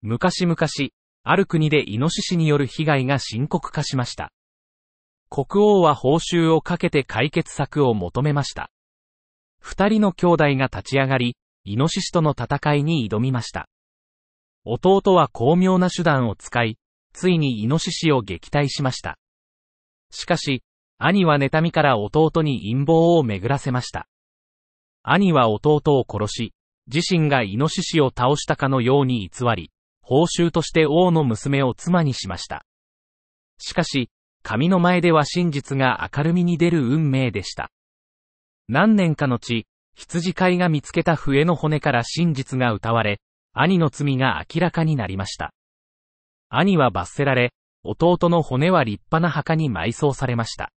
昔々、ある国でイノシシによる被害が深刻化しました。国王は報酬をかけて解決策を求めました。二人の兄弟が立ち上がり、イノシシとの戦いに挑みました。弟は巧妙な手段を使い、ついにイノシシを撃退しました。しかし、兄は妬みから弟に陰謀を巡らせました。兄は弟を殺し、自身がイノシシを倒したかのように偽り、報酬として王の娘を妻にしました。しかし、神の前では真実が明るみに出る運命でした。何年か後、羊飼いが見つけた笛の骨から真実が歌われ、兄の罪が明らかになりました。兄は罰せられ、弟の骨は立派な墓に埋葬されました。